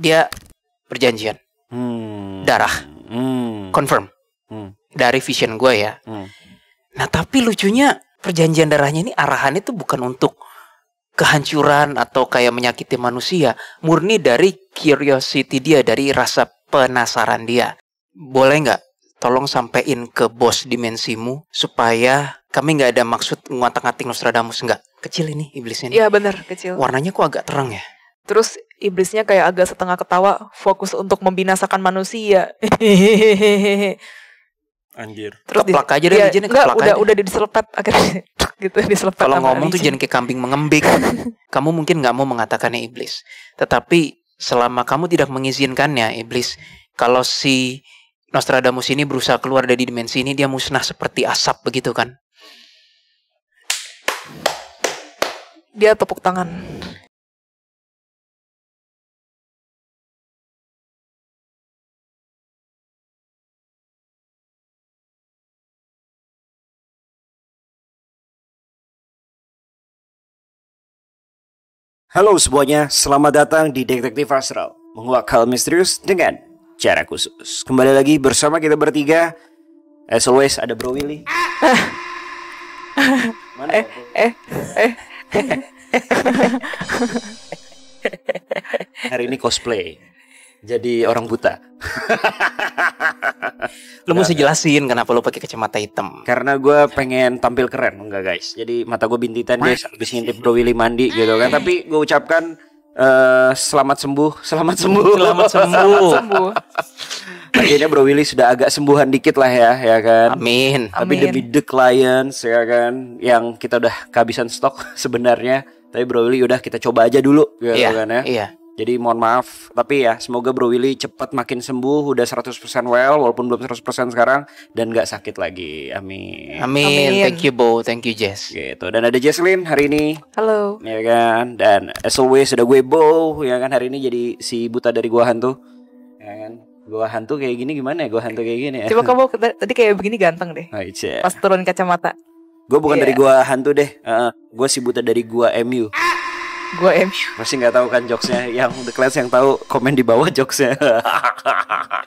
dia perjanjian hmm. darah hmm. confirm hmm. dari vision gue ya hmm. nah tapi lucunya perjanjian darahnya ini arahannya itu bukan untuk kehancuran atau kayak menyakiti manusia murni dari curiosity dia dari rasa penasaran dia boleh nggak tolong sampein ke bos dimensimu supaya kami nggak ada maksud ngotak-ngatik Nostradamus nggak kecil ini iblisnya iya benar kecil warnanya kok agak terang ya Terus iblisnya kayak agak setengah ketawa, fokus untuk membinasakan manusia. Anjir. Terus keplak aja deh ya, jinnya, enggak, udah aja. udah diselepet akhirnya gitu diselepet. Kalau ngomong tuh jangan kayak kambing mengembik. kamu mungkin nggak mau mengatakannya iblis, tetapi selama kamu tidak mengizinkannya iblis, kalau si Nostradamus ini berusaha keluar dari dimensi ini dia musnah seperti asap begitu kan. Dia tepuk tangan. Halo semuanya, selamat datang di Detektif Astral Menguak hal misterius dengan cara khusus Kembali lagi bersama kita bertiga As always ada Bro Willy Mana eh, eh, eh. Hari ini cosplay jadi orang buta. lu mesti jelasin kenapa lu pakai kacamata hitam. Karena gue pengen tampil keren, enggak guys. Jadi mata gue bintitan guys, habis ngintip Bro Willy mandi gitu kan. Tapi gue ucapkan uh, selamat sembuh, selamat sembuh, selamat sembuh. selamat sembuh. Akhirnya Bro Willy sudah agak sembuhan dikit lah ya, ya kan. Amin. Tapi Amin. demi the clients ya kan, yang kita udah kehabisan stok sebenarnya. Tapi Bro Willy udah kita coba aja dulu gitu iya, kan ya. Iya. Jadi mohon maaf, tapi ya semoga Bro Willy cepat makin sembuh, udah 100% well walaupun belum 100% sekarang dan gak sakit lagi. Amin. Amin. Amin. Thank you Bo, thank you Jess. Gitu. Dan ada Jesslyn hari ini. Halo. Ya kan? Dan as always ada gue Bo, ya kan hari ini jadi si buta dari gua hantu. Ya kan? Gua hantu kayak gini gimana ya? Gua hantu kayak gini ya. Coba kamu tadi kayak begini ganteng deh. Oh, iya. Pas turun kacamata. Gue bukan yeah. dari gua hantu deh. Uh, gue si buta dari gua MU gua MU. Masih nggak tahu kan jokesnya? Yang the class yang tahu komen di bawah jokesnya. Oke,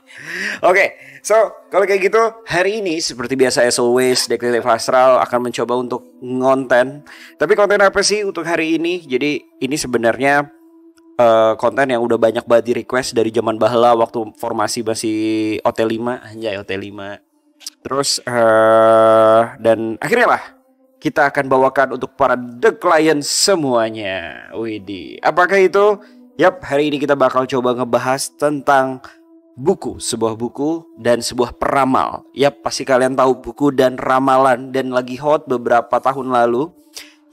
okay, so kalau kayak gitu hari ini seperti biasa as always Detektif Astral akan mencoba untuk ngonten. Tapi konten apa sih untuk hari ini? Jadi ini sebenarnya uh, konten yang udah banyak banget di request dari zaman bahla waktu formasi masih OT5 anjay OT5 terus uh, dan akhirnya lah kita akan bawakan untuk para The Client semuanya. Widi, apakah itu? Yap, hari ini kita bakal coba ngebahas tentang buku, sebuah buku dan sebuah peramal. Yap, pasti kalian tahu buku dan ramalan dan lagi hot beberapa tahun lalu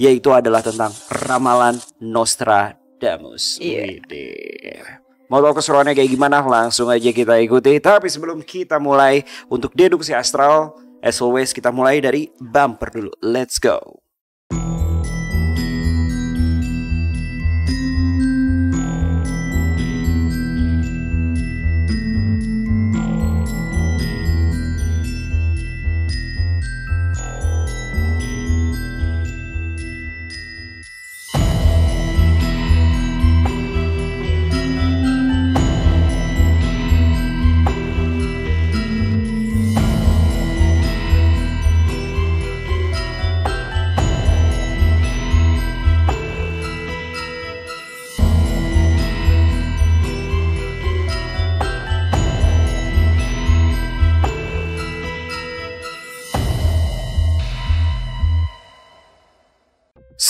yaitu adalah tentang ramalan Nostradamus. Yeah. Widi. Mau tahu keseruannya kayak gimana? Langsung aja kita ikuti. Tapi sebelum kita mulai untuk deduksi astral, As always, kita mulai dari bumper dulu. Let's go!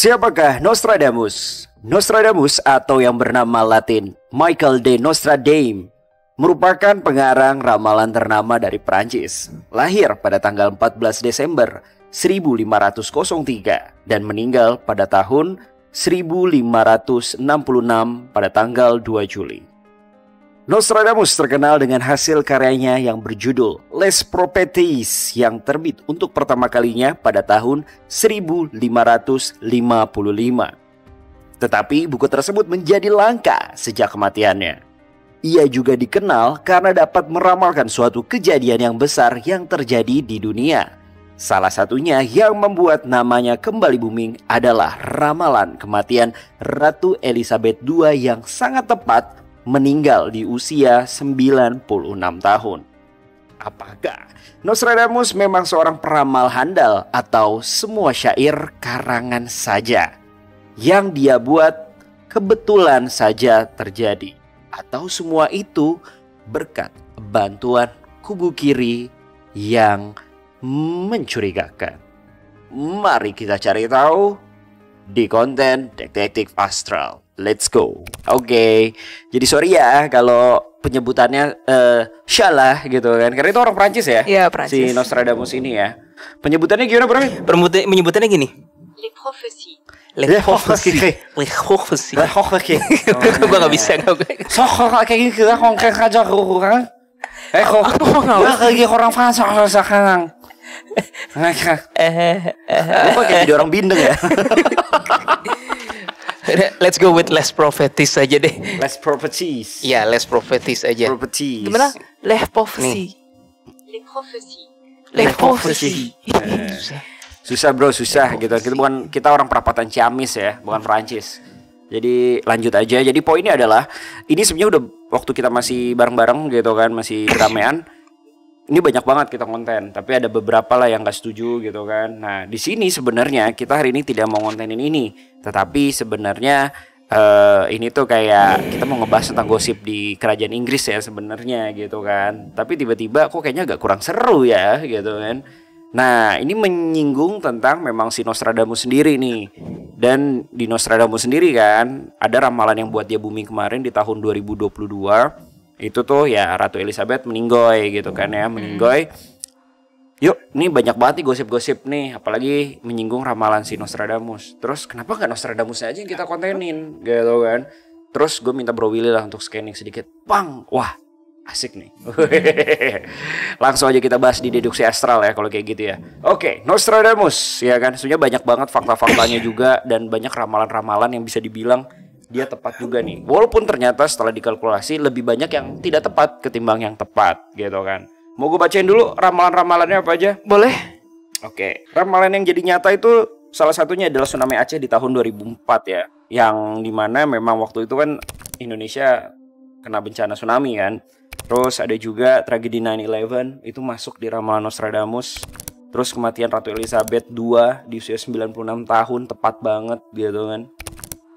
Siapakah Nostradamus? Nostradamus atau yang bernama latin Michael de Nostradame merupakan pengarang ramalan ternama dari Perancis. Lahir pada tanggal 14 Desember 1503 dan meninggal pada tahun 1566 pada tanggal 2 Juli. Nostradamus terkenal dengan hasil karyanya yang berjudul Les Propheties yang terbit untuk pertama kalinya pada tahun 1555. Tetapi buku tersebut menjadi langka sejak kematiannya. Ia juga dikenal karena dapat meramalkan suatu kejadian yang besar yang terjadi di dunia. Salah satunya yang membuat namanya kembali booming adalah ramalan kematian Ratu Elizabeth II yang sangat tepat meninggal di usia 96 tahun. Apakah Nostradamus memang seorang peramal handal atau semua syair karangan saja yang dia buat kebetulan saja terjadi atau semua itu berkat bantuan kubu kiri yang mencurigakan. Mari kita cari tahu di konten Detektif Astral. Let's go. Oke. Okay. Jadi sorry ya kalau penyebutannya uh, eh, salah gitu kan. Karena itu orang Prancis ya. Iya, Prancis. Si Nostradamus ini ya. Penyebutannya gimana, Bro? Penyebutannya, penyebutannya gini. Les prophéties. Les prophéties. Les prophéties. Les prophéties. Gue gak bisa gak gue. So kayak gini gitu, kita kayak aja orang. Eh kok lagi orang Prancis sekarang. Eh, eh, eh, eh, eh, eh, eh, eh, Let's go with less prophetis aja deh. Less prophetis. Ya, yeah, less prophetis aja. Prophetis. Gimana? Less prophecy. Less prophecy. Less prophecy. Eh. susah bro, susah gitu. Kita bukan kita orang perapatan Ciamis ya, bukan Perancis. Jadi lanjut aja. Jadi poinnya adalah ini sebenarnya udah waktu kita masih bareng-bareng gitu kan, masih ramean ini banyak banget kita konten, tapi ada beberapa lah yang gak setuju gitu kan. Nah, di sini sebenarnya kita hari ini tidak mau kontenin ini, tetapi sebenarnya uh, ini tuh kayak kita mau ngebahas tentang gosip di kerajaan Inggris ya sebenarnya gitu kan. Tapi tiba-tiba kok kayaknya agak kurang seru ya gitu kan. Nah, ini menyinggung tentang memang si Nostradamus sendiri nih. Dan di Nostradamus sendiri kan ada ramalan yang buat dia booming kemarin di tahun 2022 itu tuh ya Ratu Elizabeth meninggoy gitu kan ya hmm. meninggoy yuk ini banyak banget nih gosip-gosip nih apalagi menyinggung ramalan si Nostradamus terus kenapa nggak Nostradamus aja yang kita kontenin gitu kan terus gue minta Bro Willy lah untuk scanning sedikit pang wah asik nih langsung aja kita bahas di deduksi astral ya kalau kayak gitu ya oke okay, Nostradamus ya kan sebenarnya banyak banget fakta-faktanya juga dan banyak ramalan-ramalan yang bisa dibilang dia tepat juga nih. Walaupun ternyata setelah dikalkulasi lebih banyak yang tidak tepat ketimbang yang tepat gitu kan. Mau gue bacain dulu ramalan-ramalannya apa aja? Boleh? Oke. Ramalan yang jadi nyata itu salah satunya adalah tsunami Aceh di tahun 2004 ya. Yang dimana memang waktu itu kan Indonesia kena bencana tsunami kan. Terus ada juga tragedi 9-11 itu masuk di ramalan Nostradamus. Terus kematian Ratu Elizabeth II di usia 96 tahun tepat banget gitu kan.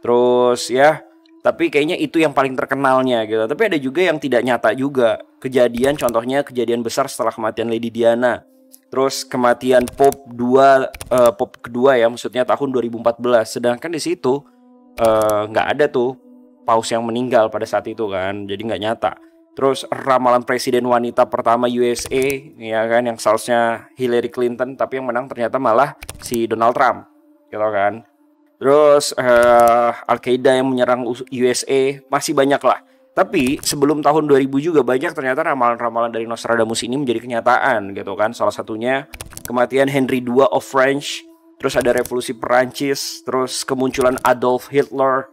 Terus ya, tapi kayaknya itu yang paling terkenalnya gitu. Tapi ada juga yang tidak nyata juga. Kejadian contohnya kejadian besar setelah kematian Lady Diana. Terus kematian Pop 2 uh, eh, Pope kedua ya, maksudnya tahun 2014. Sedangkan di situ eh, nggak uh, ada tuh paus yang meninggal pada saat itu kan. Jadi nggak nyata. Terus ramalan presiden wanita pertama USA ya kan yang seharusnya Hillary Clinton tapi yang menang ternyata malah si Donald Trump gitu kan terus uh, eh, Al Qaeda yang menyerang USA masih banyak lah. Tapi sebelum tahun 2000 juga banyak ternyata ramalan-ramalan dari Nostradamus ini menjadi kenyataan gitu kan. Salah satunya kematian Henry II of French, terus ada revolusi Perancis, terus kemunculan Adolf Hitler,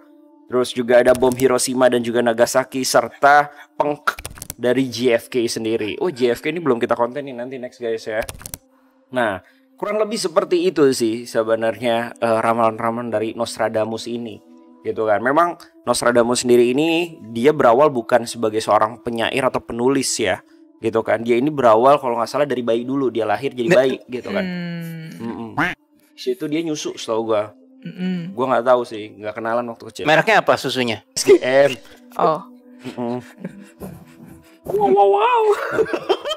terus juga ada bom Hiroshima dan juga Nagasaki serta pengk dari JFK sendiri. Oh, JFK ini belum kita kontenin nanti next guys ya. Nah, kurang lebih seperti itu sih sebenarnya uh, ramalan-ramalan dari Nostradamus ini gitu kan. Memang Nostradamus sendiri ini dia berawal bukan sebagai seorang penyair atau penulis ya gitu kan. Dia ini berawal kalau nggak salah dari bayi dulu dia lahir jadi nah, bayi gitu kan. Hmm. Mm -mm. Situ dia nyusu setahu gua. Mm -mm. Gue nggak tahu sih, nggak kenalan waktu kecil. Mereknya apa susunya? SGM. Oh. Mm -mm. wow wow wow.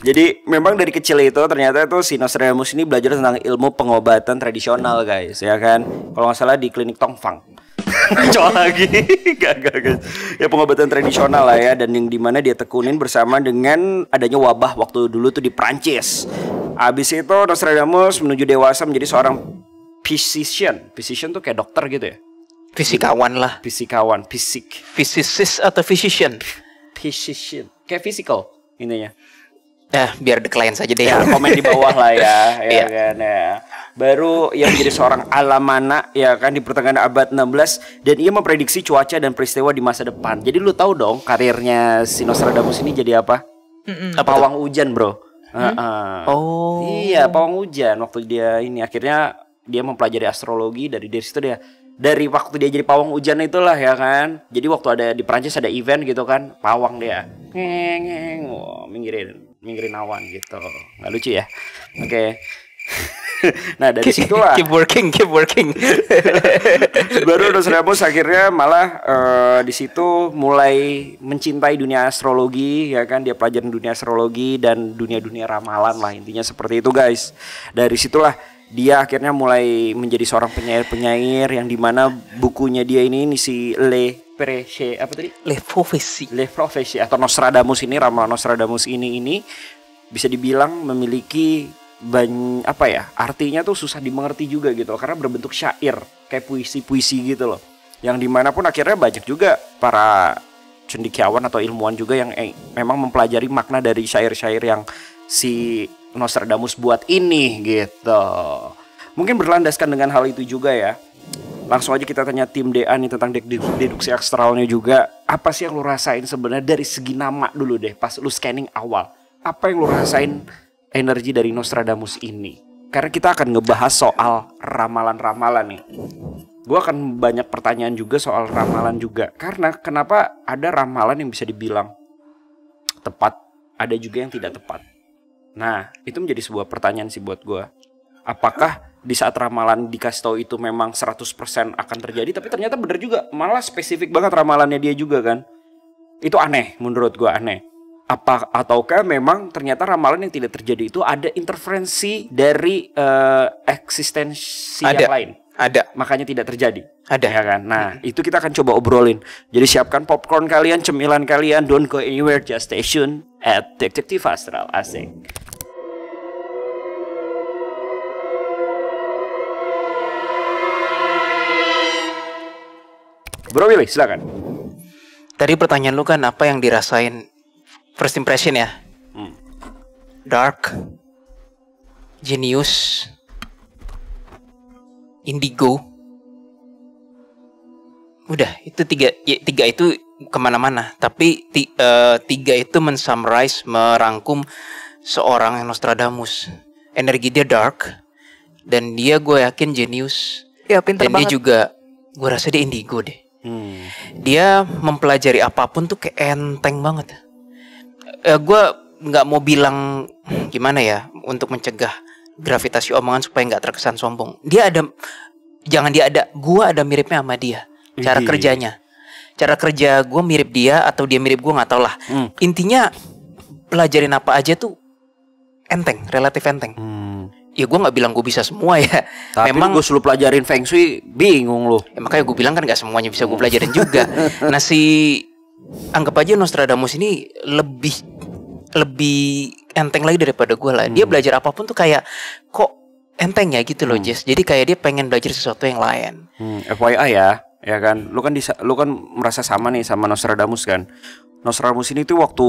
Jadi memang dari kecil itu ternyata itu si Nostradamus ini belajar tentang ilmu pengobatan tradisional guys ya kan Kalau nggak salah di klinik Tongfang Coba lagi gak, gak, gak. Ya pengobatan tradisional lah ya Dan yang dimana dia tekunin bersama dengan adanya wabah waktu dulu tuh di Prancis Abis itu Nostradamus menuju dewasa menjadi seorang physician Physician tuh kayak dokter gitu ya Fisikawan lah Fisikawan, fisik Physicist atau physician? Physician, kayak physical ininya. eh biar the client saja deh. Ya, komen di bawah lah ya, ya yeah. kan ya. Baru yang menjadi seorang alamana ya kan di pertengahan abad 16 dan ia memprediksi cuaca dan peristiwa di masa depan. Jadi lu tahu dong karirnya si Nostradamus ini jadi apa? Mm -mm. Pawang hujan, Bro. Hmm? Uh -uh. Oh. Iya, pawang hujan waktu dia ini akhirnya dia mempelajari astrologi dari dari situ dia dari waktu dia jadi pawang hujan itulah ya kan. Jadi waktu ada di Prancis ada event gitu kan, pawang dia. Ngeng, ngeng, wow, minggirin, minggirin awan gitu. Nggak lucu ya? Oke. Okay. nah dari situ lah keep working keep working baru Dos Ramos akhirnya malah uh, di situ mulai mencintai dunia astrologi ya kan dia pelajarin dunia astrologi dan dunia dunia ramalan lah intinya seperti itu guys dari situlah dia akhirnya mulai menjadi seorang penyair-penyair yang dimana bukunya dia ini ini si Le Preche apa tadi? Le Profesi Le Profesi atau Nostradamus ini ramalan Nostradamus ini ini bisa dibilang memiliki banyak apa ya artinya tuh susah dimengerti juga gitu loh karena berbentuk syair kayak puisi-puisi gitu loh yang dimana pun akhirnya banyak juga para cendikiawan atau ilmuwan juga yang eh, memang mempelajari makna dari syair-syair yang si Nostradamus buat ini gitu. Mungkin berlandaskan dengan hal itu juga ya. Langsung aja kita tanya tim DA nih tentang deduksi astralnya juga. Apa sih yang lu rasain sebenarnya dari segi nama dulu deh pas lu scanning awal. Apa yang lu rasain energi dari Nostradamus ini? Karena kita akan ngebahas soal ramalan-ramalan nih. Gue akan banyak pertanyaan juga soal ramalan juga. Karena kenapa ada ramalan yang bisa dibilang tepat, ada juga yang tidak tepat Nah, itu menjadi sebuah pertanyaan sih buat gue. Apakah di saat ramalan dikasih tahu itu memang 100% akan terjadi tapi ternyata bener juga malah spesifik banget ramalannya dia juga kan itu aneh menurut gua aneh apa ataukah memang ternyata ramalan yang tidak terjadi itu ada interferensi dari uh, eksistensi ada. yang lain ada. Makanya tidak terjadi. Ada. Ya kan? Nah, itu kita akan coba obrolin. Jadi siapkan popcorn kalian, cemilan kalian, don't go anywhere, just stay at Detective Astral. Asik. Bro Willy, silakan. Tadi pertanyaan lu kan apa yang dirasain first impression ya? Hmm. Dark, genius, indigo. Udah, itu tiga ya, tiga itu kemana-mana. Tapi tiga, uh, eh, tiga itu mensummarize, merangkum seorang yang Nostradamus. Energi dia dark dan dia gue yakin jenius. Ya, dan banget. dia juga gue rasa dia indigo deh. Hmm. Dia mempelajari apapun tuh kayak enteng banget. Uh, eh, gue nggak mau bilang gimana ya untuk mencegah gravitasi omongan supaya nggak terkesan sombong. Dia ada jangan dia ada, gua ada miripnya sama dia. Cara kerjanya. Cara kerja gue mirip dia atau dia mirip gue nggak tau lah. Hmm. Intinya pelajarin apa aja tuh enteng, relatif enteng. Hmm. Ya gue nggak bilang gue bisa semua ya. Tapi Memang gue selalu pelajarin Feng Shui, bingung loh Ya, makanya gue bilang kan nggak semuanya bisa gue hmm. pelajarin juga. nasi anggap aja Nostradamus ini lebih lebih enteng lagi daripada gue lah. Dia hmm. belajar apapun tuh kayak kok enteng ya gitu loh, hmm. Jess. Jadi kayak dia pengen belajar sesuatu yang lain. Hmm, FYI ya, ya kan. Lu kan disa lu kan merasa sama nih sama Nostradamus kan. Nostradamus ini tuh waktu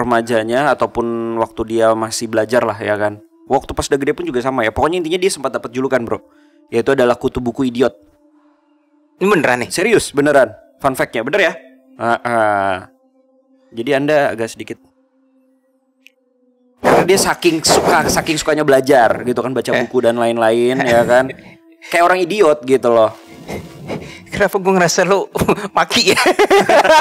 remajanya ataupun waktu dia masih belajar lah ya kan. Waktu pas udah gede pun juga sama ya. Pokoknya intinya dia sempat dapat julukan, Bro. Yaitu adalah kutu buku idiot. Ini beneran nih? Serius, beneran. Fun fact-nya, bener ya? Uh, uh. Jadi Anda agak sedikit karena dia saking suka saking sukanya belajar gitu kan baca eh. buku dan lain-lain ya kan kayak orang idiot gitu loh Kenapa gue ngerasa lo maki ya?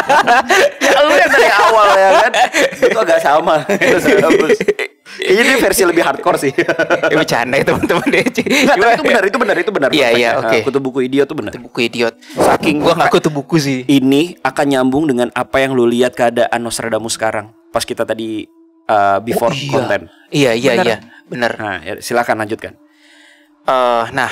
ya lu yang dari awal ya kan Itu agak sama Kayaknya dia versi lebih hardcore sih. ya bercanda ya teman-teman deh. itu benar, itu benar, itu benar. Iya, iya, oke. Okay. Kutu buku idiot tuh benar. Kutu buku idiot. Saking gua enggak kutu buku sih. Ini akan nyambung dengan apa yang lu lihat keadaan Nostradamus sekarang. Pas kita tadi uh, before oh, iya. content. Iya iya bener. iya benar. Nah ya, silakan lanjutkan. Uh, nah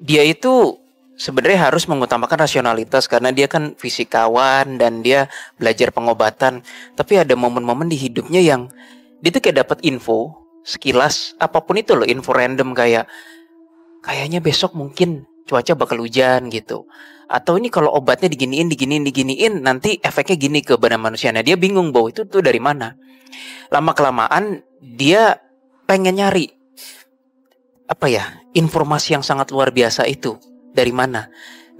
dia itu sebenarnya harus mengutamakan rasionalitas karena dia kan fisikawan dan dia belajar pengobatan. Tapi ada momen-momen di hidupnya yang dia tuh kayak dapat info sekilas apapun itu loh info random kayak kayaknya besok mungkin cuaca bakal hujan gitu. Atau ini kalau obatnya diginiin, diginiin, diginiin, nanti efeknya gini ke badan manusia. Nah dia bingung bahwa itu tuh dari mana. Lama kelamaan dia pengen nyari apa ya informasi yang sangat luar biasa itu dari mana.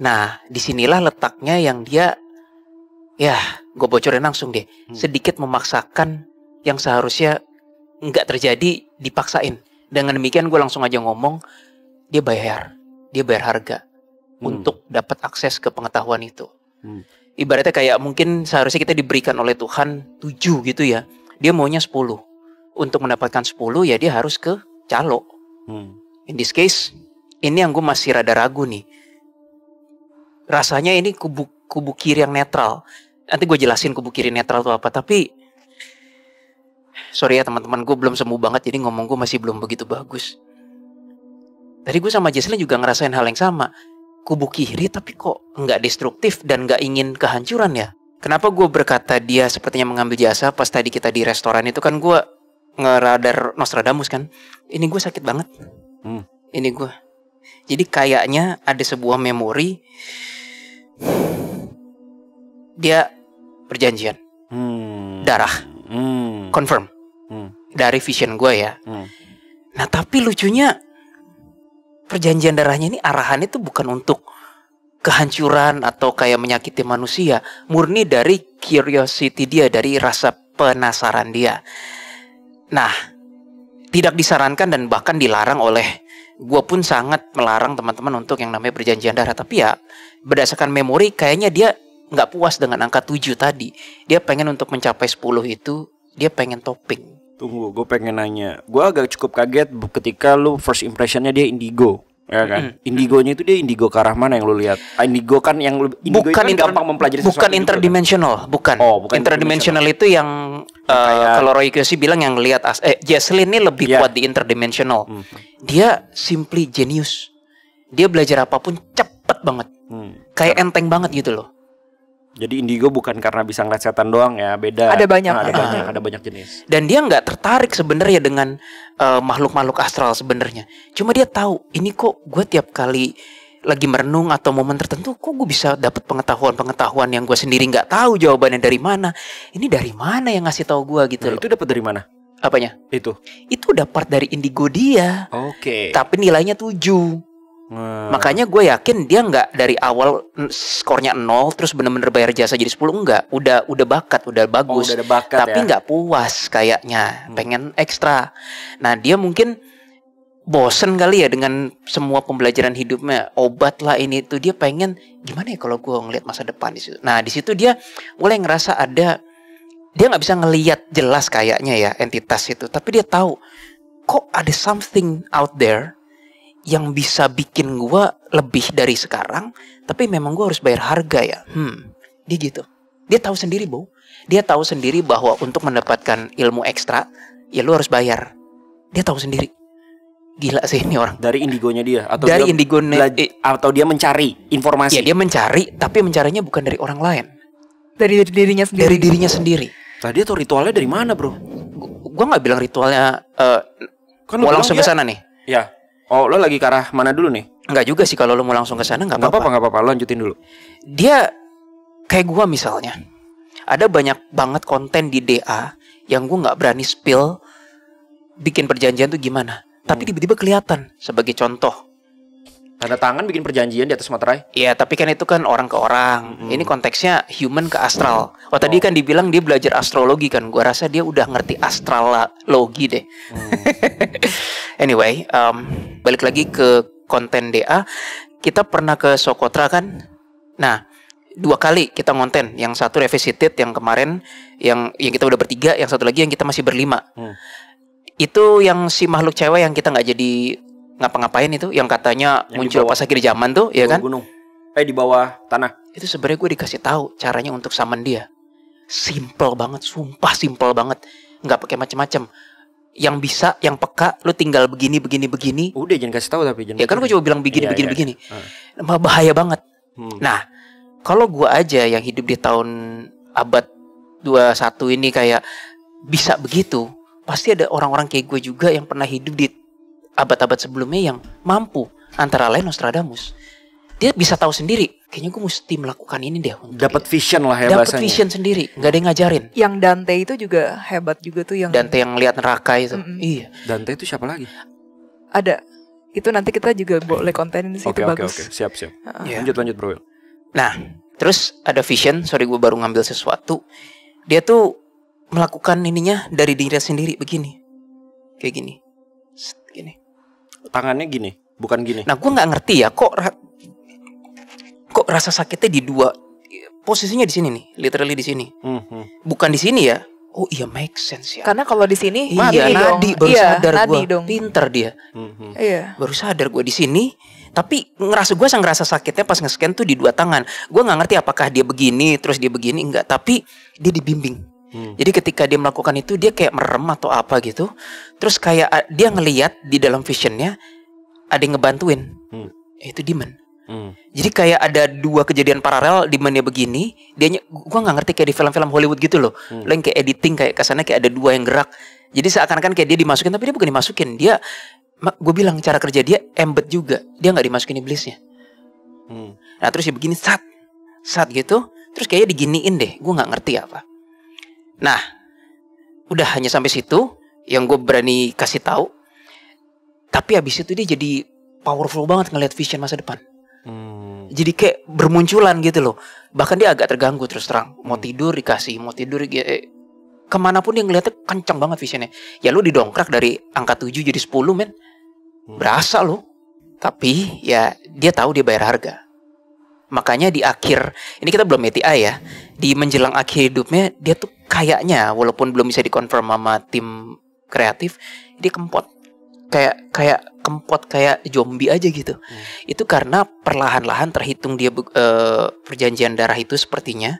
Nah disinilah letaknya yang dia ya gue bocorin langsung deh hmm. sedikit memaksakan yang seharusnya nggak terjadi dipaksain. Dengan demikian gue langsung aja ngomong dia bayar dia bayar harga hmm. untuk dapat akses ke pengetahuan itu. Hmm. Ibaratnya kayak mungkin seharusnya kita diberikan oleh Tuhan tujuh gitu ya. Dia maunya sepuluh. Untuk mendapatkan sepuluh ya dia harus ke calo. Hmm. In this case, ini yang gue masih rada ragu nih. Rasanya ini kubu kubu kiri yang netral. Nanti gue jelasin kubu kiri netral itu apa. Tapi sorry ya teman-teman, gue belum sembuh banget jadi ngomong gue masih belum begitu bagus. Tadi gue sama Jesslyn juga ngerasain hal yang sama. Kubu kiri tapi kok nggak destruktif dan nggak ingin kehancuran ya? Kenapa gue berkata dia sepertinya mengambil jasa pas tadi kita di restoran itu kan gue ngeradar Nostradamus kan? Ini gue sakit banget. Hmm. Ini gue. Jadi kayaknya ada sebuah memori dia perjanjian hmm. darah hmm. confirm hmm. dari vision gue ya. Hmm. Nah tapi lucunya perjanjian darahnya ini arahan itu bukan untuk kehancuran atau kayak menyakiti manusia, murni dari curiosity dia, dari rasa penasaran dia. Nah, tidak disarankan dan bahkan dilarang oleh gue pun sangat melarang teman-teman untuk yang namanya perjanjian darah. Tapi ya berdasarkan memori kayaknya dia nggak puas dengan angka 7 tadi. Dia pengen untuk mencapai 10 itu, dia pengen topping. Tunggu, gue pengen nanya. Gue agak cukup kaget ketika lu first impressionnya dia indigo. Ya kan? Mm. Indigonya itu dia indigo ke arah mana yang lu lihat? Ah, indigo kan yang lu indigo bukan kan gampang mempelajari bukan kan? interdimensional, kan? bukan. Oh, bukan interdimensional itu yang uh, kalau Roy Kiyoshi bilang yang lihat as eh Jesslyn ini lebih yeah. kuat di interdimensional. Mm. Dia simply genius. Dia belajar apapun cepet banget. Mm. Kayak enteng banget gitu loh. Jadi indigo bukan karena bisa ngeliat setan doang ya, beda. Ada banyak. Nah, ada banyak, ada banyak jenis. Dan dia nggak tertarik sebenarnya dengan eh, makhluk-makhluk uh, astral sebenarnya. Cuma dia tahu ini kok gue tiap kali lagi merenung atau momen tertentu, kok gue bisa dapat pengetahuan-pengetahuan yang gue sendiri nggak tahu jawabannya dari mana. Ini dari mana yang ngasih tahu gue gitu nah, loh. Itu dapat dari mana? Apanya? Itu. Itu dapat dari indigo dia. Oke. Okay. Tapi nilainya tujuh. Makanya gue yakin dia nggak dari awal skornya nol terus bener-bener bayar jasa jadi 10 enggak. Udah udah bakat, udah bagus. Oh, udah bakat, tapi ya? nggak ya? puas kayaknya, hmm. pengen ekstra. Nah, dia mungkin bosen kali ya dengan semua pembelajaran hidupnya obat lah ini tuh dia pengen gimana ya kalau gue ngeliat masa depan di situ nah di situ dia mulai ngerasa ada dia nggak bisa ngeliat jelas kayaknya ya entitas itu tapi dia tahu kok ada something out there yang bisa bikin gue lebih dari sekarang, tapi memang gue harus bayar harga ya. Hmm, dia gitu. Dia tahu sendiri, bu. Dia tahu sendiri bahwa untuk mendapatkan ilmu ekstra, ya lu harus bayar. Dia tahu sendiri. Gila sih ini orang. Dari indigonya dia atau dari dia indigo eh. atau dia mencari informasi. Ya, dia mencari, tapi mencarinya bukan dari orang lain. Dari, dirinya sendiri. Dari dirinya sendiri. Tadi tuh ritualnya dari mana, Bro? Gu gua nggak bilang ritualnya uh, kan walang sebesana dia... nih. Ya Oh, lo lagi ke arah mana dulu nih? Enggak juga sih kalau lo mau langsung ke sana enggak apa-apa. Enggak apa-apa, lanjutin dulu. Dia kayak gua misalnya. Ada banyak banget konten di DA yang gua nggak berani spill bikin perjanjian tuh gimana. Hmm. Tapi tiba-tiba kelihatan sebagai contoh. Tanda tangan bikin perjanjian di atas materai? Iya, tapi kan itu kan orang ke orang. Hmm. Ini konteksnya human ke astral. Oh, oh, tadi kan dibilang dia belajar astrologi kan. Gua rasa dia udah ngerti astrologi deh. Hmm. anyway, um, balik lagi ke konten DA, kita pernah ke Sokotra kan? Nah, dua kali kita ngonten, yang satu revisited, yang kemarin, yang yang kita udah bertiga, yang satu lagi yang kita masih berlima. Hmm. Itu yang si makhluk cewek yang kita nggak jadi ngapa-ngapain itu, yang katanya yang muncul pas akhir zaman tuh, ya kan? Gunung. Eh di bawah tanah. Itu sebenarnya gue dikasih tahu caranya untuk saman dia. Simple banget, sumpah simple banget. Nggak pakai macam-macam yang bisa, yang peka, lu tinggal begini, begini, begini. Udah jangan kasih tahu tapi jangan. Ya kan gue coba bilang begini, iya, begini, iya. begini. Uh. Bahaya banget. Hmm. Nah, kalau gue aja yang hidup di tahun abad 21 ini kayak bisa begitu, pasti ada orang-orang kayak gue juga yang pernah hidup di abad-abad sebelumnya yang mampu. Antara lain Nostradamus. Dia bisa tahu sendiri kayaknya gue mesti melakukan ini deh. Dapat vision lah ya bahasanya. Dapat vision sendiri, Gak ada yang ngajarin. Yang Dante itu juga hebat juga tuh yang Dante yang lihat neraka itu. Mm -mm. Iya. Dante itu siapa lagi? Ada. Itu nanti kita juga boleh kontenin sih okay, itu okay, bagus. Oke, okay. siap siap. Uh -huh. Iya. Lanjut lanjut Bro. Nah, terus ada vision, sorry gue baru ngambil sesuatu. Dia tuh melakukan ininya dari diri sendiri begini. Kayak gini. gini. Tangannya gini, bukan gini. Nah, gue nggak ngerti ya kok kok rasa sakitnya di dua posisinya di sini nih, literally di sini. Mm -hmm. Bukan di sini ya. Oh iya make sense ya. Karena kalau di sini iya, nadi, nadi dong. baru iya, sadar gue pinter dia. Mm -hmm. Iya. Baru sadar gue di sini tapi ngerasa gue sang ngerasa sakitnya pas nge-scan tuh di dua tangan. Gue nggak ngerti apakah dia begini terus dia begini enggak, tapi dia dibimbing. Hmm. Jadi ketika dia melakukan itu dia kayak merem atau apa gitu. Terus kayak dia ngeliat di dalam visionnya ada yang ngebantuin. Hmm. Itu demon. Hmm. Jadi kayak ada dua kejadian paralel di mana begini, dia gua nggak ngerti kayak di film-film Hollywood gitu loh. Hmm. Lain kayak editing kayak kesannya kayak ada dua yang gerak. Jadi seakan-akan kayak dia dimasukin tapi dia bukan dimasukin, dia gue bilang cara kerja dia embed juga. Dia nggak dimasukin iblisnya. Hmm. Nah, terus dia begini sat sat gitu, terus kayaknya diginiin deh. Gue nggak ngerti apa. Nah, udah hanya sampai situ yang gue berani kasih tahu. Tapi abis itu dia jadi powerful banget ngelihat vision masa depan. Hmm. Jadi kayak bermunculan gitu loh. Bahkan dia agak terganggu terus terang. Mau hmm. tidur dikasih, mau tidur eh, kemanapun dia ngeliatnya kencang banget visionnya. Ya lu didongkrak dari angka 7 jadi 10 men. Hmm. Berasa lo. Tapi ya dia tahu dia bayar harga. Makanya di akhir, ini kita belum ETA ya. Di menjelang akhir hidupnya dia tuh kayaknya walaupun belum bisa dikonfirm sama tim kreatif, dia kempot kayak kayak kempot kayak zombie aja gitu. Hmm. Itu karena perlahan-lahan terhitung dia uh, perjanjian darah itu sepertinya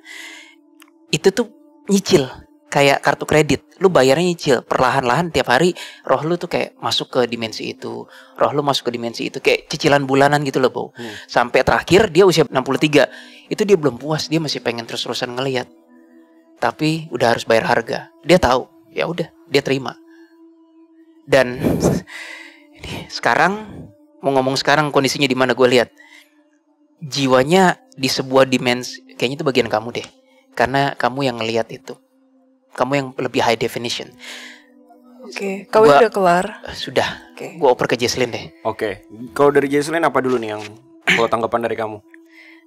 itu tuh nyicil kayak kartu kredit. Lu bayarnya nyicil perlahan-lahan tiap hari roh lu tuh kayak masuk ke dimensi itu. Roh lu masuk ke dimensi itu kayak cicilan bulanan gitu loh, Bu. Hmm. Sampai terakhir dia usia 63. Itu dia belum puas, dia masih pengen terus-terusan ngelihat. Tapi udah harus bayar harga. Dia tahu, ya udah, dia terima dan ini, sekarang mau ngomong sekarang kondisinya di mana gue lihat jiwanya di sebuah dimensi kayaknya itu bagian kamu deh karena kamu yang ngelihat itu kamu yang lebih high definition oke okay. kau udah kelar sudah okay. gue oper ke Jesslyn deh oke okay. kau dari Jesslyn apa dulu nih yang kalau tanggapan dari kamu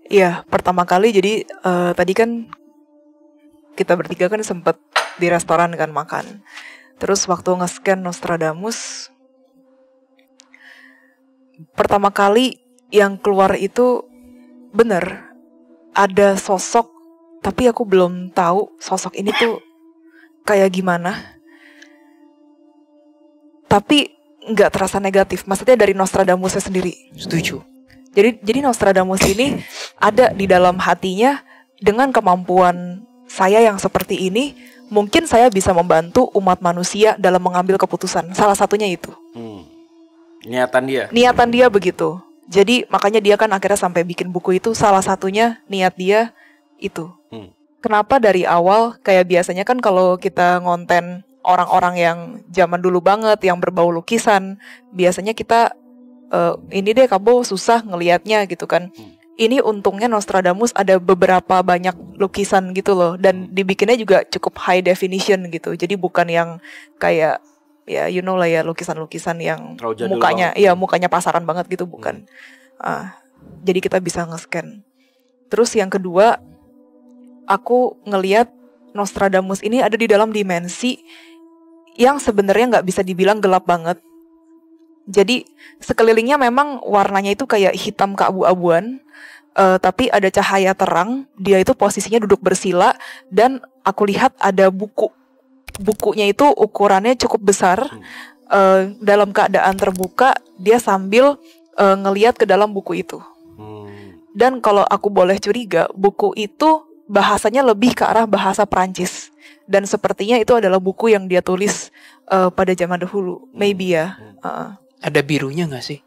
Iya, pertama kali jadi uh, tadi kan kita bertiga kan sempet di restoran kan makan. Terus waktu nge-scan Nostradamus, pertama kali yang keluar itu bener ada sosok tapi aku belum tahu sosok ini tuh kayak gimana tapi nggak terasa negatif maksudnya dari Nostradamusnya sendiri setuju jadi jadi Nostradamus ini ada di dalam hatinya dengan kemampuan saya yang seperti ini mungkin saya bisa membantu umat manusia dalam mengambil keputusan. Salah satunya itu. Hmm. Niatan dia. Niatan dia begitu. Jadi makanya dia kan akhirnya sampai bikin buku itu salah satunya niat dia itu. Hmm. Kenapa dari awal kayak biasanya kan kalau kita ngonten orang-orang yang zaman dulu banget yang berbau lukisan, biasanya kita uh, ini deh kamu susah ngelihatnya gitu kan. Hmm ini untungnya Nostradamus ada beberapa banyak lukisan gitu loh dan dibikinnya juga cukup high definition gitu. Jadi bukan yang kayak ya you know lah ya lukisan-lukisan yang mukanya iya mukanya pasaran banget gitu hmm. bukan. Hmm. Uh, jadi kita bisa nge-scan. Terus yang kedua aku ngeliat Nostradamus ini ada di dalam dimensi yang sebenarnya nggak bisa dibilang gelap banget jadi sekelilingnya memang warnanya itu kayak hitam keabu-abuan, uh, tapi ada cahaya terang. Dia itu posisinya duduk bersila dan aku lihat ada buku. Bukunya itu ukurannya cukup besar. Uh, dalam keadaan terbuka, dia sambil uh, ngeliat ke dalam buku itu. Hmm. Dan kalau aku boleh curiga, buku itu bahasanya lebih ke arah bahasa Perancis dan sepertinya itu adalah buku yang dia tulis uh, pada zaman dahulu, maybe ya. Uh ada birunya nggak sih?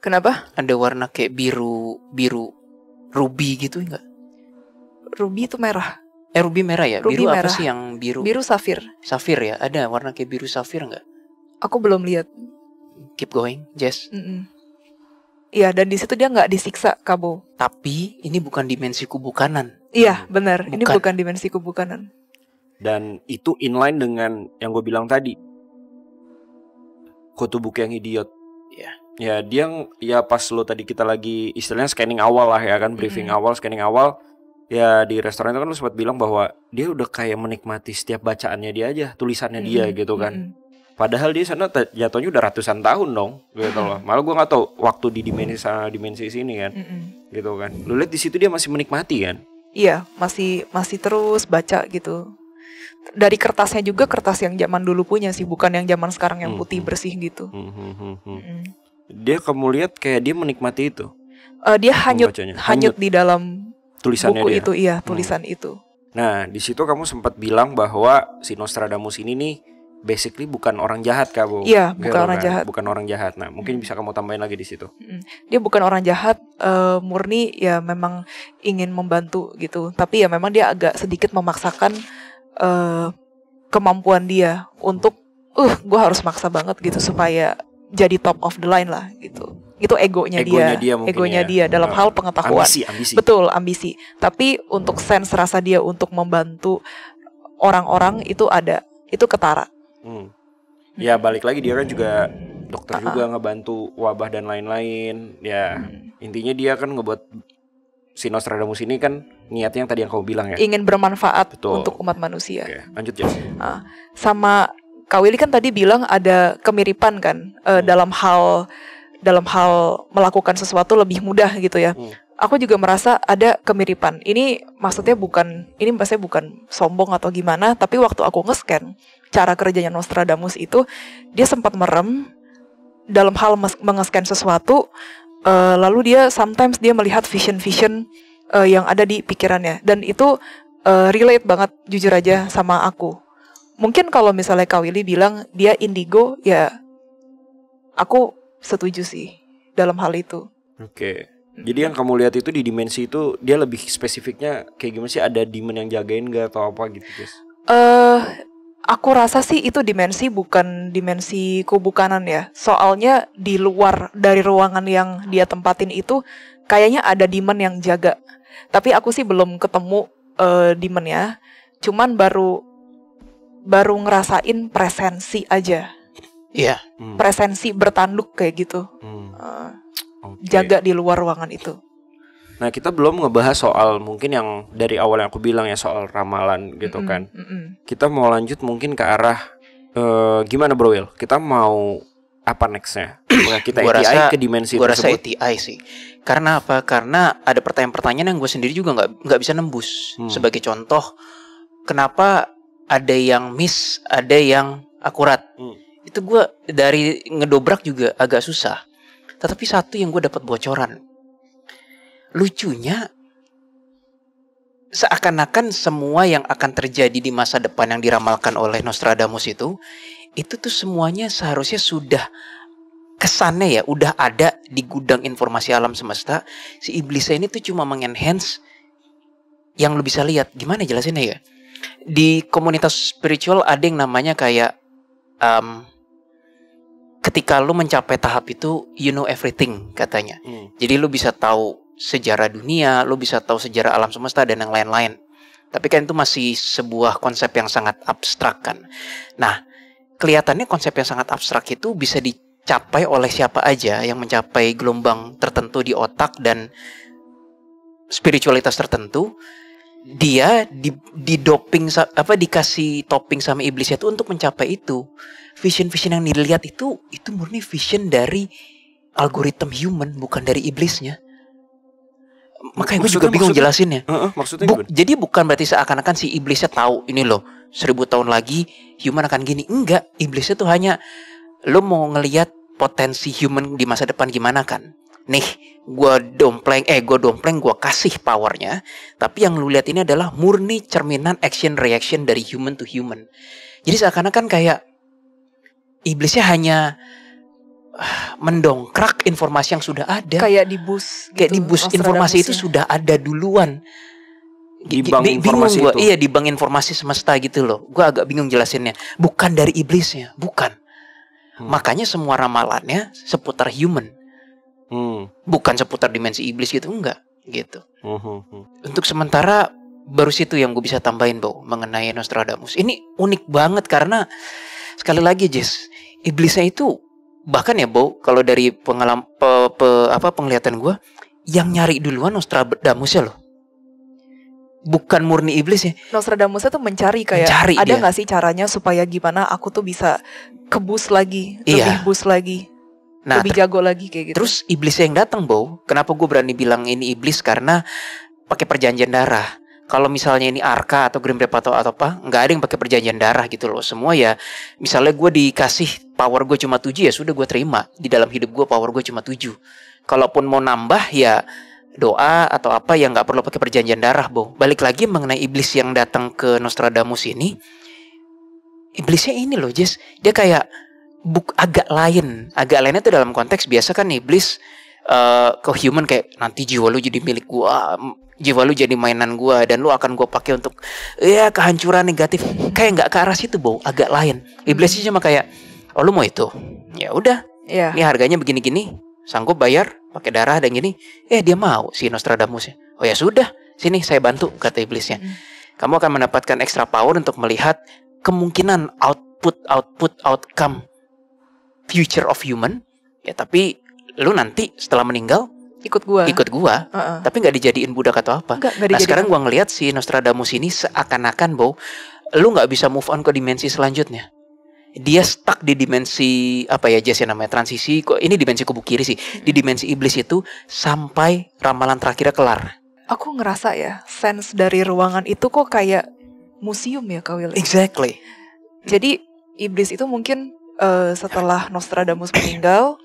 Kenapa? Ada warna kayak biru biru ruby gitu enggak? Ruby itu merah. Eh ruby merah ya. Ruby biru merah. apa sih yang biru? Biru safir. Safir ya. Ada warna kayak biru safir nggak? Aku belum lihat. Keep going, Jess. Mm -mm. Iya, dan di situ dia nggak disiksa, Kabo. Tapi ini bukan dimensi kubu kanan. Iya, benar. Ini bukan dimensi kubu kanan. Dan itu inline dengan yang gue bilang tadi. Kutubuk yang idiot ya. Ya dia ya pas lo tadi kita lagi istilahnya scanning awal lah ya kan briefing mm awal scanning awal ya di restoran itu kan lo sempat bilang bahwa dia udah kayak menikmati setiap bacaannya dia aja tulisannya mm dia gitu kan. Mm Padahal dia sana jatuhnya udah ratusan tahun dong gitu loh. Malah gue gak tau waktu di dimensi sana dimensi sini kan. Mm mm Gitu kan. Lu lihat di situ dia masih menikmati kan? Iya, masih masih terus baca gitu dari kertasnya juga kertas yang zaman dulu punya sih, bukan yang zaman sekarang yang putih hmm. bersih gitu. Hmm. Hmm. hmm, hmm. Dia kamu lihat kayak dia menikmati itu. Uh, dia hanyut, hanyut hanyut di dalam tulisan buku dia. itu, iya tulisan hmm. itu. Nah di situ kamu sempat bilang bahwa si Nostradamus ini nih basically bukan orang jahat kamu. Iya, iya, bukan Gero, orang kan? jahat. Bukan orang jahat. Nah, mungkin bisa kamu tambahin lagi di situ. Dia bukan orang jahat, uh, murni ya memang ingin membantu gitu. Tapi ya memang dia agak sedikit memaksakan uh, kemampuan dia untuk uh gue harus maksa banget gitu supaya jadi top of the line lah gitu itu egonya, egonya dia, dia egonya ya. dia dalam hal ah, pengetahuan ambisi, ambisi. betul ambisi tapi untuk sense rasa dia untuk membantu orang-orang itu ada itu ketara hmm. ya balik lagi dia kan juga dokter uh ah, -huh. Ah. juga ngebantu wabah dan lain-lain ya hmm. intinya dia kan ngebuat si Nostradamus ini kan niatnya yang tadi yang kamu bilang ya. Ingin bermanfaat Betul. untuk umat manusia. okay. lanjut ya. Nah, sama kawili kan tadi bilang ada kemiripan kan uh, dalam hal dalam hal melakukan sesuatu lebih mudah gitu ya. Hmm. Aku juga merasa ada kemiripan. Ini maksudnya bukan ini maksudnya bukan sombong atau gimana, tapi waktu aku nge cara kerjanya Nostradamus itu dia sempat merem dalam hal mengescan sesuatu uh, lalu dia sometimes dia melihat vision-vision vision vision uh, yang ada di pikirannya dan itu uh, relate banget jujur aja sama aku. Mungkin kalau misalnya Kak Willy bilang dia indigo ya aku setuju sih dalam hal itu. Oke. Okay. Jadi yang kamu lihat itu di dimensi itu dia lebih spesifiknya kayak gimana sih ada demon yang jagain gak atau apa gitu guys? Eh uh, aku rasa sih itu dimensi bukan dimensi kubu kanan ya. Soalnya di luar dari ruangan yang dia tempatin itu kayaknya ada demon yang jaga. Tapi aku sih belum ketemu uh, ya, Cuman baru baru ngerasain presensi aja. Iya. Yeah. Hmm. Presensi bertanduk kayak gitu. Hmm. Uh, eh, okay. Jaga di luar ruangan itu. Nah kita belum ngebahas soal mungkin yang dari awal yang aku bilang ya soal ramalan gitu mm -mm, kan. Mm -mm. Kita mau lanjut mungkin ke arah uh, gimana Bro Will? Kita mau apa nextnya? kita gua ETI rasa, ke dimensi gua tersebut? Gua rasa ETI sih. Karena apa? Karena ada pertanyaan-pertanyaan yang gue sendiri juga nggak nggak bisa nembus. Hmm. Sebagai contoh, kenapa ada yang miss, ada yang akurat? Hmm. Itu gue dari ngedobrak juga agak susah. Tetapi satu yang gue dapat bocoran, lucunya seakan-akan semua yang akan terjadi di masa depan yang diramalkan oleh Nostradamus itu, itu tuh semuanya seharusnya sudah kesannya ya udah ada di gudang informasi alam semesta, si iblisnya ini tuh cuma mengenhance yang lu bisa lihat. Gimana jelasinnya ya? Di komunitas spiritual ada yang namanya kayak um, ketika lu mencapai tahap itu you know everything katanya. Hmm. Jadi lu bisa tahu sejarah dunia, lu bisa tahu sejarah alam semesta dan yang lain-lain. Tapi kan itu masih sebuah konsep yang sangat abstrak kan. Nah, kelihatannya konsep yang sangat abstrak itu bisa di dicapai oleh siapa aja yang mencapai gelombang tertentu di otak dan spiritualitas tertentu dia di, doping apa dikasih topping sama iblis itu untuk mencapai itu vision vision yang dilihat itu itu murni vision dari algoritma human bukan dari iblisnya makanya gue juga bingung jelasin ya uh, uh, maksudnya jadi bukan berarti seakan-akan si iblisnya tahu ini loh seribu tahun lagi human akan gini enggak iblisnya tuh hanya lo mau ngelihat potensi human di masa depan gimana kan? Nih, gue dompleng, eh gue dompleng, gue kasih powernya. Tapi yang lu lihat ini adalah murni cerminan action reaction dari human to human. Jadi seakan-akan kayak iblisnya hanya ah, mendongkrak informasi yang sudah ada. Kayak di bus. Gitu, kayak di gitu, bus informasi itu ya. sudah ada duluan. Di bank di, informasi gua, itu. Iya di bank informasi semesta gitu loh. Gue agak bingung jelasinnya. Bukan dari iblisnya, bukan. Hmm. Makanya semua ramalannya seputar human. Hmm. Bukan seputar dimensi iblis gitu enggak gitu. Hmm. hmm, hmm. Untuk sementara baru situ yang gue bisa tambahin bau mengenai Nostradamus. Ini unik banget karena sekali lagi Jess, iblisnya itu bahkan ya bau kalau dari pengalaman pe, pe, apa penglihatan gue yang nyari duluan Nostradamus ya loh bukan murni iblis ya. Nostradamus itu mencari kayak mencari ada nggak sih caranya supaya gimana aku tuh bisa kebus lagi, iya. lebih bus lagi. Nah, lebih jago lagi kayak gitu. Terus iblisnya yang datang, Bow. Kenapa gue berani bilang ini iblis karena pakai perjanjian darah. Kalau misalnya ini Arka atau Grim Reaper atau, apa, nggak ada yang pakai perjanjian darah gitu loh. Semua ya, misalnya gue dikasih power gue cuma tujuh ya sudah gue terima. Di dalam hidup gue power gue cuma tujuh. Kalaupun mau nambah ya doa atau apa yang nggak perlu pakai perjanjian darah, Bo. Balik lagi mengenai iblis yang datang ke Nostradamus ini. Iblisnya ini loh, Jess. Dia kayak buk agak lain. Agak lainnya tuh dalam konteks biasa kan iblis uh, ke human kayak nanti jiwa lu jadi milik gua, jiwa lu jadi mainan gua dan lu akan gua pakai untuk ya kehancuran negatif. Kayak nggak ke arah situ, Bo. Agak lain. Iblisnya cuma kayak, "Oh, lu mau itu?" Ya udah. Yeah. Ini harganya begini-gini, sanggup bayar? pakai darah dan gini eh dia mau si Nostradamus ya oh ya sudah sini saya bantu kata iblisnya hmm. kamu akan mendapatkan extra power untuk melihat kemungkinan output output outcome future of human ya tapi lu nanti setelah meninggal ikut gua ikut gua uh -uh. tapi nggak dijadiin budak atau apa Enggak, gak nah sekarang gua ngelihat si Nostradamus ini seakan-akan bahwa lu nggak bisa move on ke dimensi selanjutnya dia stuck di dimensi apa ya Jess yang namanya transisi kok ini dimensi kubu kiri sih hmm. di dimensi iblis itu sampai ramalan terakhirnya kelar aku ngerasa ya sense dari ruangan itu kok kayak museum ya Kawil exactly jadi iblis itu mungkin uh, setelah Nostradamus meninggal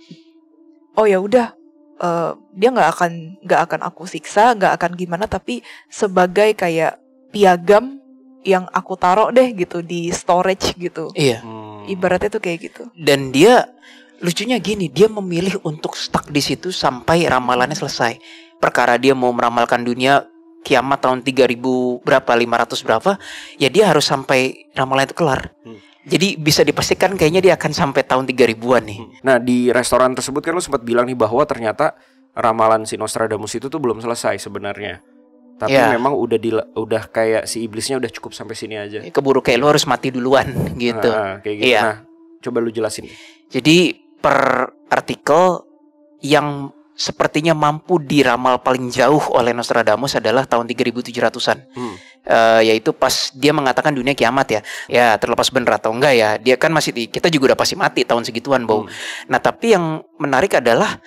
oh ya udah uh, dia nggak akan nggak akan aku siksa nggak akan gimana tapi sebagai kayak piagam yang aku taruh deh gitu di storage gitu iya hmm Hmm. Ibaratnya tuh kayak gitu. Dan dia lucunya gini, dia memilih untuk stuck di situ sampai ramalannya selesai. Perkara dia mau meramalkan dunia kiamat tahun 3000 berapa 500 berapa, ya dia harus sampai ramalan itu kelar. Hmm. Jadi bisa dipastikan kayaknya dia akan sampai tahun 3000-an nih. Hmm. Nah, di restoran tersebut kan lu sempat bilang nih bahwa ternyata ramalan si Nostradamus itu tuh belum selesai sebenarnya tapi yeah. memang udah di udah kayak si iblisnya udah cukup sampai sini aja keburu kayak lu harus mati duluan gitu nah, kayak gitu yeah. nah coba lu jelasin jadi per artikel yang sepertinya mampu diramal paling jauh oleh Nostradamus adalah tahun 3700-an. Hmm. Uh, yaitu pas dia mengatakan dunia kiamat ya. Ya, terlepas bener atau enggak ya, dia kan masih di, kita juga udah pasti mati tahun segituan, Bau. Hmm. Nah, tapi yang menarik adalah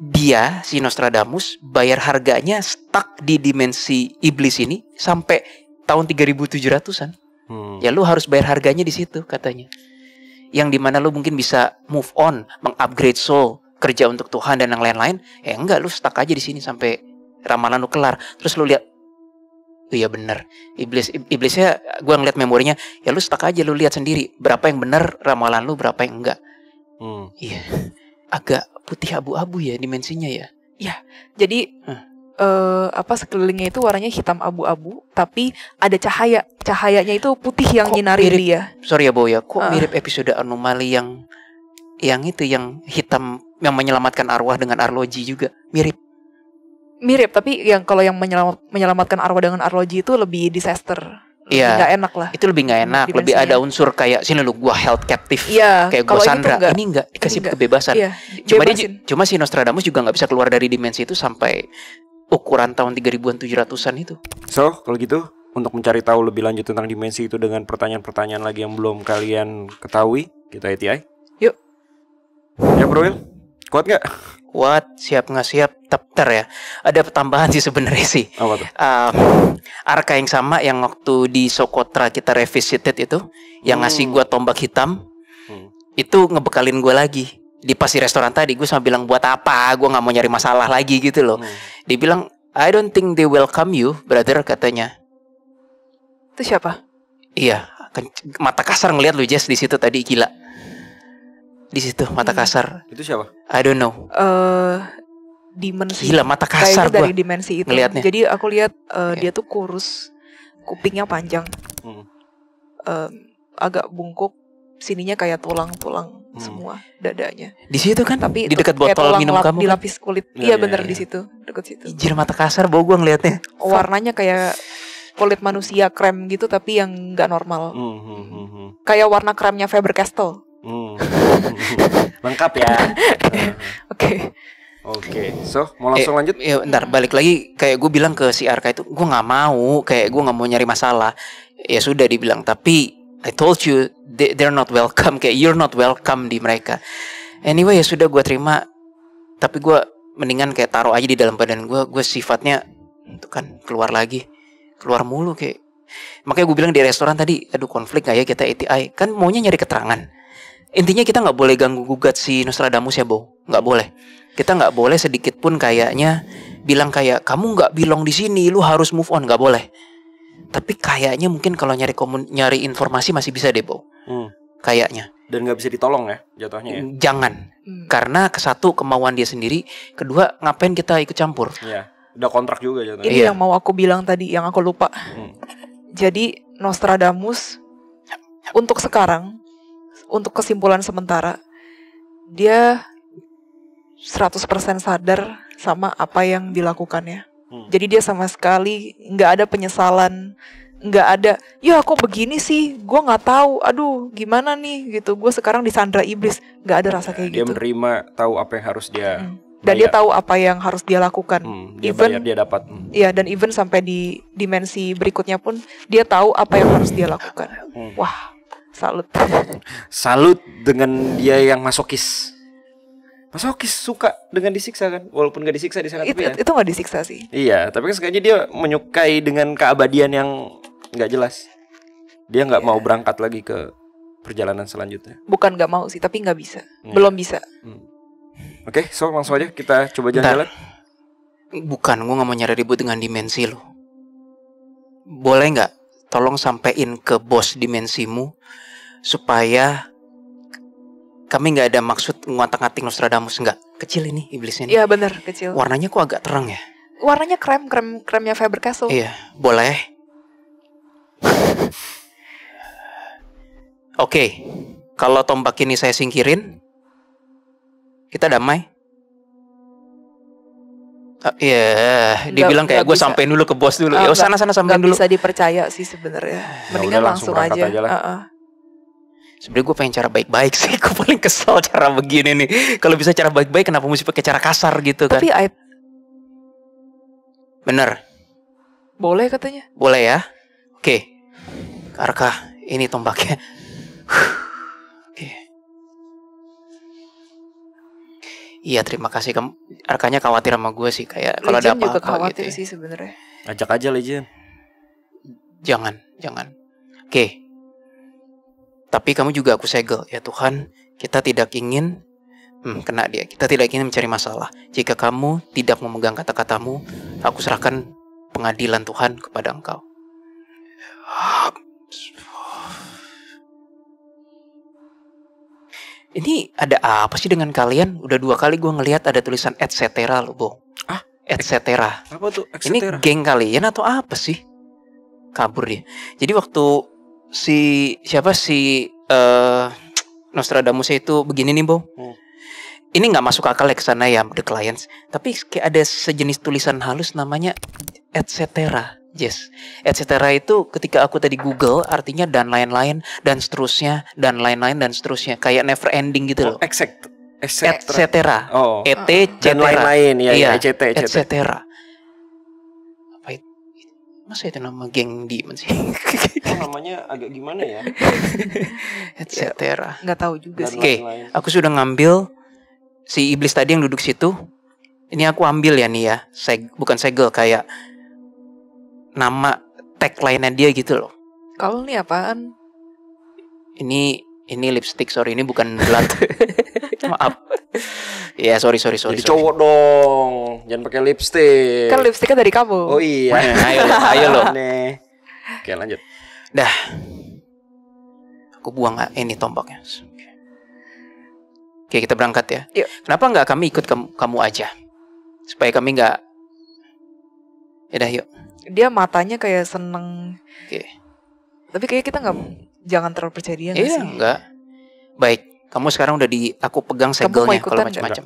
dia si Nostradamus bayar harganya stuck di dimensi iblis ini sampai tahun 3700-an. Hmm. Ya lu harus bayar harganya di situ katanya. Yang dimana lu mungkin bisa move on, mengupgrade soul, kerja untuk Tuhan dan yang lain-lain. Ya enggak, lu stuck aja di sini sampai ramalan lu kelar. Terus lu lihat oh, Iya bener Iblis iblisnya gua ngeliat memorinya ya lu stuck aja lu lihat sendiri berapa yang bener ramalan lu berapa yang enggak. Hmm. Iya. Yeah agak putih abu-abu ya dimensinya ya. Ya, jadi hmm. uh, apa sekelilingnya itu warnanya hitam abu-abu, tapi ada cahaya. Cahayanya itu putih yang nyinari dia. Sorry ya Boya, ya, kok uh. mirip episode anomali yang yang itu yang hitam yang menyelamatkan arwah dengan arloji juga mirip. Mirip, tapi yang kalau yang menyelamat, menyelamatkan arwah dengan arloji itu lebih disaster. Iya. Gak enak lah. Itu lebih gak hmm, enak, Dimensinya. lebih ada unsur kayak sini lu gua held captive. Iya. Kayak gue Sandra. Enggak. Ini enggak dikasih ini kebebasan. Iya. Cuma dia cuma si Nostradamus juga nggak bisa keluar dari dimensi itu sampai ukuran tahun tiga an tujuh an itu. So, kalau gitu untuk mencari tahu lebih lanjut tentang dimensi itu dengan pertanyaan-pertanyaan lagi yang belum kalian ketahui, kita ATI. Yuk. Ya, Bro Will. Kuat nggak? Kuat, siap nggak siap, tepter ya. Ada tambahan sih sebenarnya sih. Apa tuh? Um, arka yang sama yang waktu di Sokotra kita revisited itu, yang ngasih hmm. gua tombak hitam, hmm. itu ngebekalin gua lagi di pas di restoran tadi gue sama bilang buat apa gue nggak mau nyari masalah lagi gitu loh hmm. dia bilang I don't think they welcome you brother katanya itu siapa iya kan mata kasar ngeliat lu Jess di situ tadi gila di situ mata hmm. kasar. Itu siapa? I don't know. Uh, dimensi. Gila mata kasar gua. dari dimensi itu. Ngeliatnya. Jadi aku lihat uh, eh, okay. Iya. dia tuh kurus, kupingnya panjang, hmm. uh, agak bungkuk, sininya kayak tulang-tulang hmm. semua dadanya. Di situ kan? Tapi di dekat botol minum lap, kamu. Di kan? lapis kulit. Iya, iya bener di situ, dekat situ. Ijir mata kasar, bau gua ngelihatnya. Warnanya kayak kulit manusia krem gitu tapi yang nggak normal. hmm, -hmm. hmm, hmm. Kayak warna kremnya Faber Castell. Hmm. Lengkap ya. Oke. Oke, so mau langsung eh, lanjut? Ya, ntar balik lagi kayak gue bilang ke si Arka itu gue nggak mau, kayak gue nggak mau nyari masalah. Ya sudah dibilang, tapi I told you they, they're not welcome, kayak you're not welcome di mereka. Anyway ya sudah gue terima, tapi gue mendingan kayak taruh aja di dalam badan gue, gue sifatnya itu kan keluar lagi, keluar mulu kayak. Makanya gue bilang di restoran tadi, aduh konflik gak ya kita ATI, kan maunya nyari keterangan intinya kita nggak boleh ganggu gugat si Nostradamus ya Bo nggak boleh kita nggak boleh sedikit pun kayaknya bilang kayak kamu nggak bilang di sini lu harus move on nggak boleh tapi kayaknya mungkin kalau nyari komun nyari informasi masih bisa deh Bo hmm. kayaknya dan nggak bisa ditolong ya jatuhnya ya? jangan hmm. karena kesatu kemauan dia sendiri kedua ngapain kita ikut campur ya udah kontrak juga jatuhnya ini ya. yang mau aku bilang tadi yang aku lupa hmm. jadi Nostradamus untuk sekarang untuk kesimpulan sementara dia 100% sadar sama apa yang dilakukannya. Hmm. Jadi dia sama sekali nggak ada penyesalan, nggak ada, ya aku begini sih, gue nggak tahu, aduh gimana nih gitu, gue sekarang disandra iblis, nggak ada rasa kayak dia gitu. Dia menerima, tahu apa yang harus dia. Hmm. Dan bayar. dia tahu apa yang harus dia lakukan. Hmm, dia even, bayar, dia dapat. Hmm. Ya dan even sampai di dimensi berikutnya pun dia tahu apa yang harus dia lakukan. Hmm. Wah salut salut dengan dia yang masokis masokis suka dengan disiksa kan walaupun gak disiksa di sana itu, ya. itu gak disiksa sih iya tapi kan sengaja dia menyukai dengan keabadian yang gak jelas dia nggak yeah. mau berangkat lagi ke perjalanan selanjutnya bukan nggak mau sih tapi nggak bisa hmm. belum bisa hmm. Oke, okay, so langsung aja kita coba jalan-jalan. Bukan, gua gak mau nyari ribut dengan dimensi lo. Boleh nggak? Tolong sampein ke bos dimensimu supaya kami nggak ada maksud nguatang ngatik Nostradamus nggak kecil ini iblis ini iya benar kecil warnanya kok agak terang ya warnanya krem krem kremnya Faber Castell iya boleh oke okay. kalau tombak ini saya singkirin kita damai ah, Iya, yeah. dibilang kayak gue sampein dulu ke bos dulu. Oh, ya sana sana sampein dulu. Bisa dipercaya sih sebenarnya. Ya, Mendingan ya langsung, langsung aja. aja lah. Uh -uh. Sebenarnya gue pengen cara baik-baik sih. Gue paling kesel cara begini nih. Kalau bisa cara baik-baik, kenapa mesti pakai cara kasar gitu kan? Tapi I... Bener. Boleh katanya. Boleh ya. Oke. Okay. Arka, ini tombaknya. Oke. Iya, terima kasih. Kamu Arkanya khawatir sama gue sih kayak kalau ada apa-apa juga gitu khawatir gitu. sih Ajak aja Legend Jangan, jangan. Oke. Okay tapi kamu juga aku segel ya Tuhan kita tidak ingin hmm, kena dia kita tidak ingin mencari masalah jika kamu tidak memegang kata-katamu aku serahkan pengadilan Tuhan kepada engkau ini ada apa sih dengan kalian? Udah dua kali gue ngelihat ada tulisan et cetera loh, Bo. Ah, et cetera. Apa tuh? Et cetera? Ini geng kalian atau apa sih? Kabur dia. Jadi waktu si siapa si uh, Nostradamus itu begini nih, Bo. Hmm. Ini nggak masuk akal ya ke sana ya The Clients, tapi kayak ada sejenis tulisan halus namanya etc. Yes, etc. itu ketika aku tadi Google artinya dan lain-lain dan seterusnya dan lain-lain dan seterusnya kayak never ending gitu oh, loh. Oh, exact, etc. Et cetera. Oh. Et Dan lain-lain ya, Et cetera masa itu nama geng Demon sih? oh, namanya agak gimana ya? Et cetera. Gak tahu juga sih. Oke, okay, aku sudah ngambil si iblis tadi yang duduk situ. Ini aku ambil ya nih ya. Seg bukan segel kayak nama tagline-nya dia gitu loh. Kalau ini apaan? Ini ini lipstick sorry ini bukan blood maaf ya yeah, sorry sorry sorry jadi sorry. cowok dong jangan pakai lipstick kan lipstick kan dari kamu oh iya Man, ayo ayo lo oke lanjut dah aku buang ah, ini tombaknya oke kita berangkat ya Yuk. kenapa nggak kami ikut kamu, kamu aja supaya kami nggak ya yuk dia matanya kayak seneng oke tapi kayak kita nggak hmm jangan terlalu percaya dia Iya, enggak. Baik, kamu sekarang udah di aku pegang segelnya kalau macam-macam.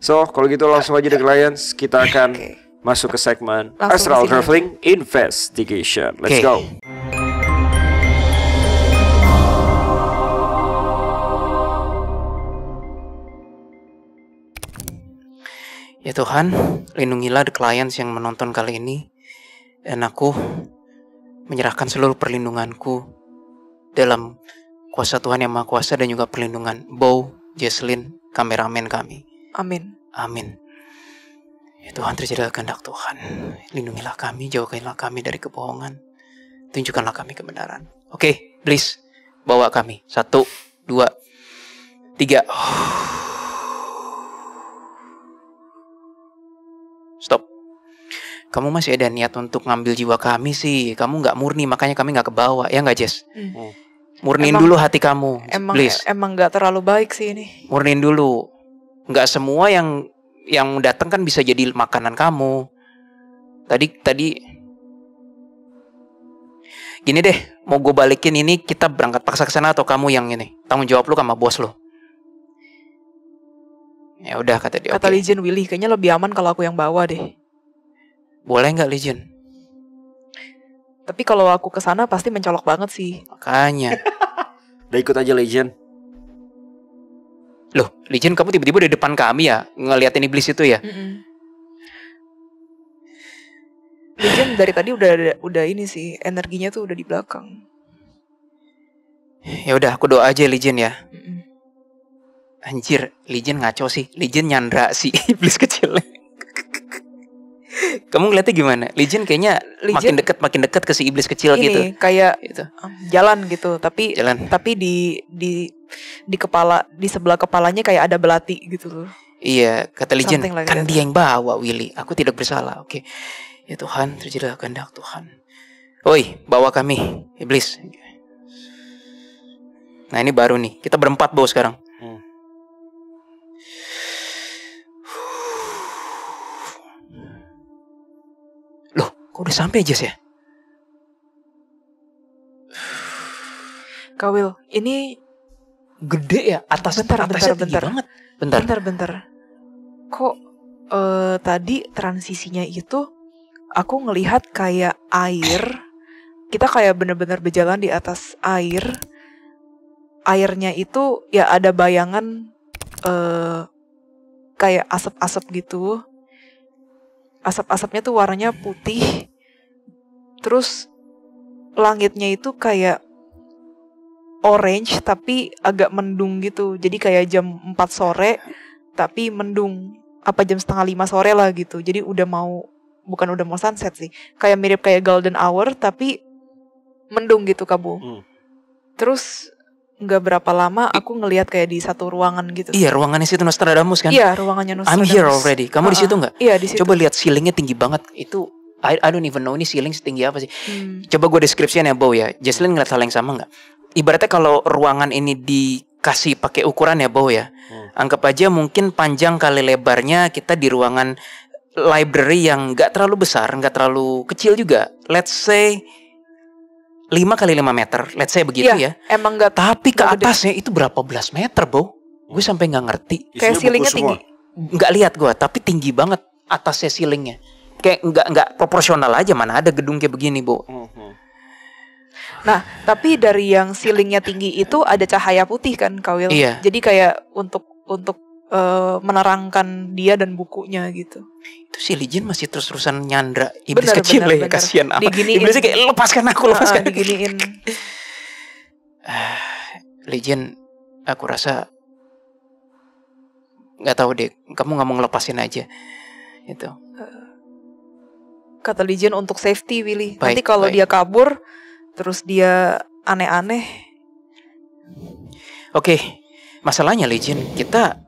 So, kalau gitu langsung aja deh clients, kita akan masuk ke segmen langsung Astral Traveling Investigation. Let's go. Ya Tuhan, lindungilah the clients yang menonton kali ini dan aku menyerahkan seluruh perlindunganku dalam kuasa Tuhan yang Maha Kuasa dan juga perlindungan Bow, Jesslyn, kameramen kami. Amin. Amin. Ya Tuhan terjadilah kehendak Tuhan. Lindungilah kami, jauhkanlah kami dari kebohongan. Tunjukkanlah kami kebenaran. Oke, okay, please bawa kami. Satu, dua, tiga. Stop. Kamu masih ada niat untuk ngambil jiwa kami sih. Kamu nggak murni, makanya kami nggak kebawa. Ya nggak, Jess? Hmm, hmm. Murnin emang, dulu hati kamu. Emang please. emang nggak terlalu baik sih ini. Murnin dulu. Nggak semua yang yang datang kan bisa jadi makanan kamu. Tadi tadi gini deh, mau gue balikin ini kita berangkat paksa ke sana atau kamu yang ini? Tanggung jawab lu sama bos lo. Ya udah kata dia. Kata okay. Legion Willy, kayaknya lebih aman kalau aku yang bawa deh. Boleh nggak Legion? Tapi kalau aku ke sana pasti mencolok banget sih. Makanya. Udah ikut aja Legend. Loh, Legend kamu tiba-tiba di depan kami ya ngeliatin iblis itu ya? Mm -mm. Legend dari tadi udah udah ini sih, energinya tuh udah di belakang. Ya udah, aku doa aja Legend ya. Mm -mm. Anjir, Legend ngaco sih. Legend nyandra si iblis kecilnya. Kamu ngeliatnya gimana? Legion kayaknya Legion, makin deket makin deket ke si iblis kecil ini, gitu. Kayak gitu. jalan gitu, tapi jalan. tapi di di di kepala di sebelah kepalanya kayak ada belati gitu loh. Iya, kata Legion like kan that. dia yang bawa Willy. Aku tidak bersalah. Oke. Okay. Ya Tuhan, terjadilah kehendak Tuhan. Woi, bawa kami, iblis. Nah ini baru nih, kita berempat bawa sekarang. Kok udah sampai aja ya? sih, Kak Will? ini gede ya atas bentar, bentar, atasnya bentar, bentar. banget. Bentar. Bentar, bentar. Kok uh, tadi transisinya itu aku ngelihat kayak air. Kita kayak bener-bener berjalan di atas air. Airnya itu ya ada bayangan uh, kayak asap-asap gitu asap-asapnya tuh warnanya putih terus langitnya itu kayak orange tapi agak mendung gitu jadi kayak jam 4 sore tapi mendung apa jam setengah lima sore lah gitu jadi udah mau bukan udah mau sunset sih kayak mirip kayak golden hour tapi mendung gitu kabu hmm. terus nggak berapa lama aku ngelihat kayak di satu ruangan gitu. Iya, ruangannya situ Nostradamus kan? Iya, ruangannya Nostradamus. I'm here already. Kamu uh -uh. di situ nggak? Iya, di situ. Coba lihat ceilingnya tinggi banget. Itu I, I don't even know ini ceiling setinggi apa sih. Hmm. Coba gue deskripsian ya, Bow ya. Jesslyn ngeliat hal yang sama nggak? Ibaratnya kalau ruangan ini dikasih pakai ukuran ya, Bow ya. Hmm. Anggap aja mungkin panjang kali lebarnya kita di ruangan library yang nggak terlalu besar, nggak terlalu kecil juga. Let's say 5 kali 5 meter, let's say begitu ya. ya. Emang gak Tapi ke gak atasnya gede. itu berapa belas meter, Bo? Gue sampai nggak ngerti. Kayak ceilingnya tinggi. Nggak lihat gue, tapi tinggi banget atasnya ceilingnya. Kayak nggak nggak proporsional aja mana ada gedung kayak begini, Bo. Mhm. Nah, tapi dari yang ceilingnya tinggi itu ada cahaya putih kan, Kawil. Iya. Jadi kayak untuk untuk uh, menerangkan dia dan bukunya gitu. Itu si Lijin masih terus-terusan nyandra iblis bener, kecil bener, ya, bener. kasihan apa. Diginiin. Iblisnya kayak lepaskan aku, ah, lepaskan. Uh, diginiin. Lijin, aku rasa nggak tahu deh, kamu nggak mau ngelepasin aja itu. Kata Lijin untuk safety Willy. Baik, Nanti kalau dia kabur, terus dia aneh-aneh. Oke, okay. masalahnya Lijin, kita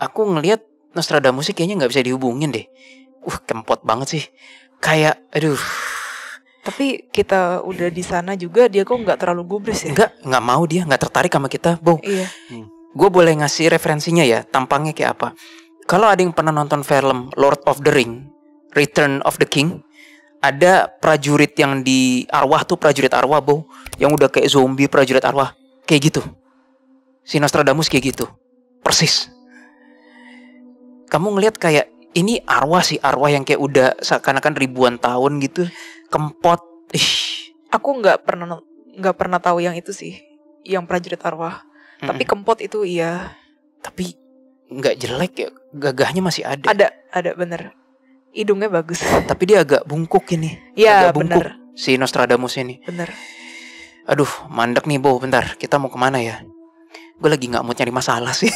aku ngelihat Nostradamus kayaknya nggak bisa dihubungin deh. Uh, kempot banget sih. Kayak, aduh. Tapi kita udah di sana juga dia kok nggak terlalu gubris ya? Nggak, nggak mau dia, nggak tertarik sama kita, Bo. Iya. Hmm. Gue boleh ngasih referensinya ya, tampangnya kayak apa? Kalau ada yang pernah nonton film Lord of the Ring, Return of the King, ada prajurit yang di arwah tuh prajurit arwah, Bo, yang udah kayak zombie prajurit arwah, kayak gitu. Si Nostradamus kayak gitu, persis kamu ngelihat kayak ini arwah sih arwah yang kayak udah seakan-akan ribuan tahun gitu kempot ih aku nggak pernah nggak pernah tahu yang itu sih yang prajurit arwah hmm tapi kempot itu iya tapi nggak jelek ya gagahnya masih ada ada ada bener hidungnya bagus tapi dia agak bungkuk ini ya agak bungkuk bener si Nostradamus ini bener aduh mandek nih bu, bentar kita mau kemana ya gue lagi nggak mau cari masalah sih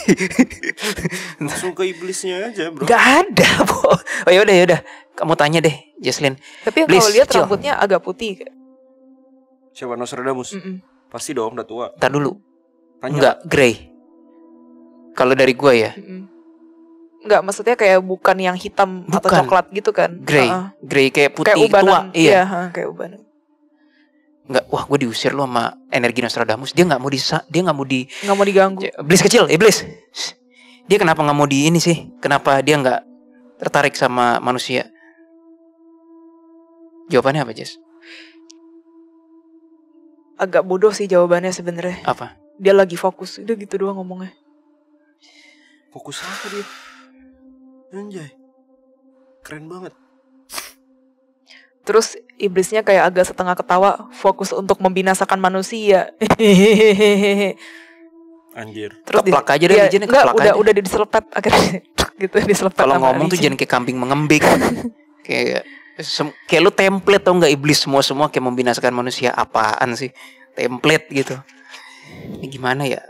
langsung ke iblisnya aja bro nggak ada bro oh yaudah yaudah kamu tanya deh Jesslyn tapi kalau lihat rambutnya agak putih siapa Nostradamus mm -mm. pasti dong udah tua Tar dulu tanya. nggak grey kalau dari gue ya mm -mm. Enggak, maksudnya kayak bukan yang hitam bukan. atau coklat gitu kan. Grey, uh -uh. grey kayak putih kayak tua. Iya, iya kayak ubanan nggak wah gue diusir lo sama energi Nostradamus dia nggak mau disa dia nggak mau di nggak mau diganggu iblis kecil iblis dia kenapa nggak mau di ini sih kenapa dia nggak tertarik sama manusia jawabannya apa Jess agak bodoh sih jawabannya sebenarnya apa dia lagi fokus udah gitu doang ngomongnya fokus apa dia anjay keren banget Terus iblisnya kayak agak setengah ketawa, fokus untuk membinasakan manusia. Anjir. Terus di, aja deh ya, enggak, udah aja. udah diselepet akhirnya gitu diselepet. Kalau ngomong tuh jangan kayak kambing mengembik. kayak kayak lu template tau nggak iblis semua semua kayak membinasakan manusia apaan sih template gitu ini gimana ya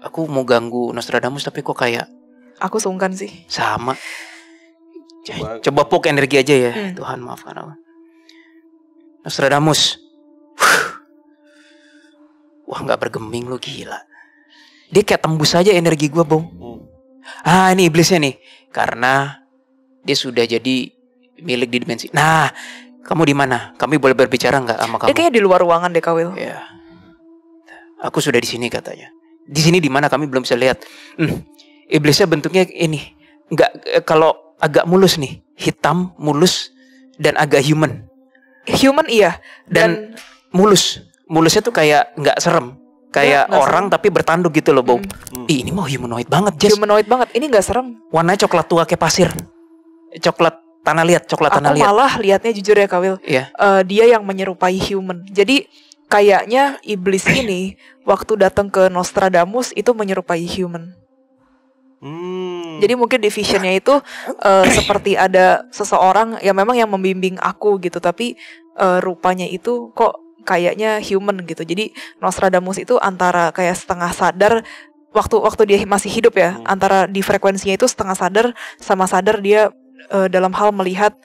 aku mau ganggu Nostradamus tapi kok kayak aku sungkan sih sama coba, coba pok energi aja ya hmm. Tuhan maafkan aku Nostradamus. Wah nggak bergeming lu gila. Dia kayak tembus aja energi gue bong. Ah ini iblisnya nih. Karena dia sudah jadi milik di dimensi. Nah kamu di mana? Kami boleh berbicara nggak sama kamu? Dia kayak di luar ruangan deh Kawil. Ya. Aku sudah di sini katanya. Di sini di mana kami belum bisa lihat. Hmm. Iblisnya bentuknya ini. Nggak eh, kalau agak mulus nih, hitam, mulus dan agak human human iya dan, dan mulus mulusnya tuh kayak nggak serem kayak ya, orang serem. tapi bertanduk gitu loh bau hmm. Ih, ini mau humanoid banget Jess. humanoid banget ini nggak serem warnanya coklat tua kayak pasir coklat tanah liat coklat tanah liat aku malah liatnya jujur ya Kawil yeah. Iya. uh, dia yang menyerupai human jadi kayaknya iblis ini waktu datang ke Nostradamus itu menyerupai human Hmm. Jadi mungkin divisionnya itu uh, seperti ada seseorang yang memang yang membimbing aku gitu, tapi uh, rupanya itu kok kayaknya human gitu. Jadi Nostradamus itu antara kayak setengah sadar waktu waktu dia masih hidup ya, hmm. antara di frekuensinya itu setengah sadar sama sadar dia uh, dalam hal melihat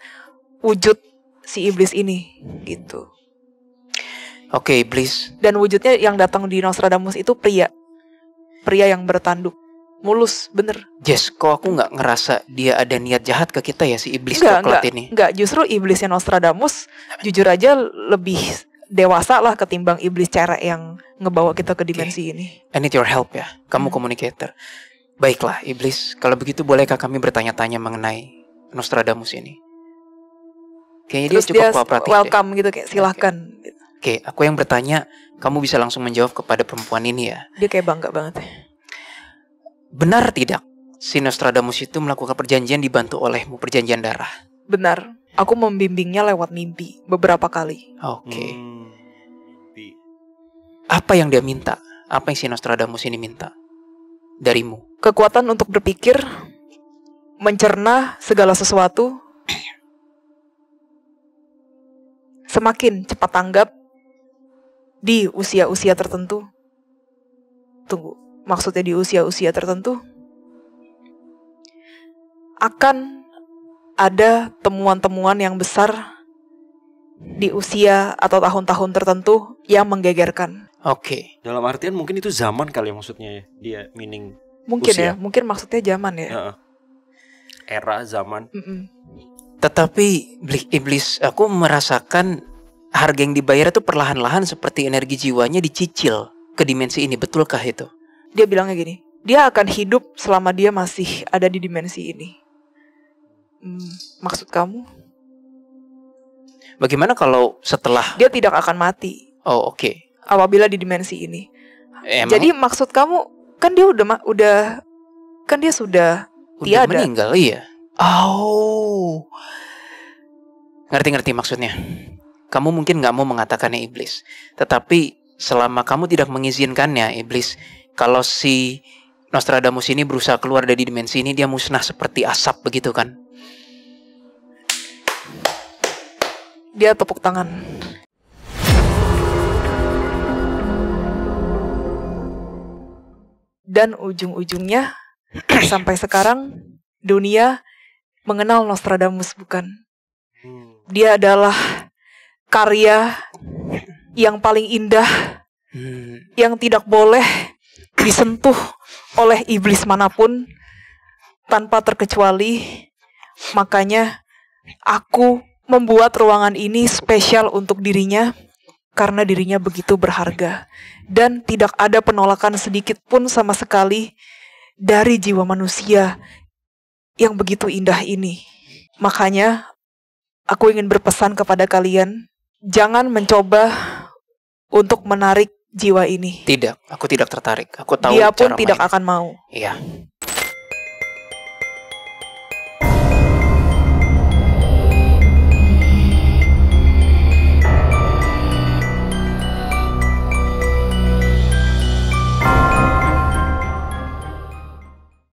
wujud si iblis ini gitu. Oke, okay, iblis. Dan wujudnya yang datang di Nostradamus itu pria. Pria yang bertanduk mulus bener Jess kok aku nggak ngerasa dia ada niat jahat ke kita ya si iblis enggak, coklat enggak, ini nggak justru iblisnya Nostradamus jujur aja lebih dewasa lah ketimbang iblis cara yang ngebawa kita ke dimensi okay. ini I need your help ya kamu hmm. communicator baiklah iblis kalau begitu bolehkah kami bertanya-tanya mengenai Nostradamus ini kayaknya Terus dia cukup dia welcome deh. gitu kayak silahkan Oke, okay, aku yang bertanya, kamu bisa langsung menjawab kepada perempuan ini ya. Dia kayak bangga banget. ya. Benar tidak? Si Nostradamus itu melakukan perjanjian dibantu olehmu perjanjian darah. Benar. Aku membimbingnya lewat mimpi beberapa kali. Oke. Okay. Apa yang dia minta? Apa yang si Nostradamus ini minta? Darimu. Kekuatan untuk berpikir, mencerna segala sesuatu, semakin cepat tanggap di usia-usia tertentu. Tunggu maksudnya di usia-usia tertentu akan ada temuan-temuan yang besar di usia atau tahun-tahun tertentu yang menggegerkan. Oke. Okay. Dalam artian mungkin itu zaman kali ya maksudnya ya. Dia meaning Mungkin ya, usia. ya, mungkin maksudnya zaman ya. Uh -uh. Era zaman. Mm -mm. Tetapi iblis aku merasakan harga yang dibayar itu perlahan-lahan seperti energi jiwanya dicicil ke dimensi ini. Betulkah itu? dia bilangnya gini, dia akan hidup selama dia masih ada di dimensi ini. Hmm, maksud kamu? Bagaimana kalau setelah dia tidak akan mati? Oh oke. Okay. Apabila di dimensi ini. Eh, emang? Jadi maksud kamu kan dia udah udah kan dia sudah udah tiada. meninggal iya. Oh. Ngerti-ngerti maksudnya. Kamu mungkin nggak mau mengatakannya iblis, tetapi selama kamu tidak mengizinkannya iblis kalau si Nostradamus ini berusaha keluar dari dimensi ini dia musnah seperti asap begitu kan dia tepuk tangan dan ujung-ujungnya sampai sekarang dunia mengenal Nostradamus bukan dia adalah karya yang paling indah hmm. yang tidak boleh disentuh oleh iblis manapun tanpa terkecuali. Makanya aku membuat ruangan ini spesial untuk dirinya karena dirinya begitu berharga dan tidak ada penolakan sedikit pun sama sekali dari jiwa manusia yang begitu indah ini. Makanya, aku ingin berpesan kepada kalian: jangan mencoba untuk menarik jiwa ini. Tidak, aku tidak tertarik. Aku tahu. Dia pun tidak main. akan mau. Iya.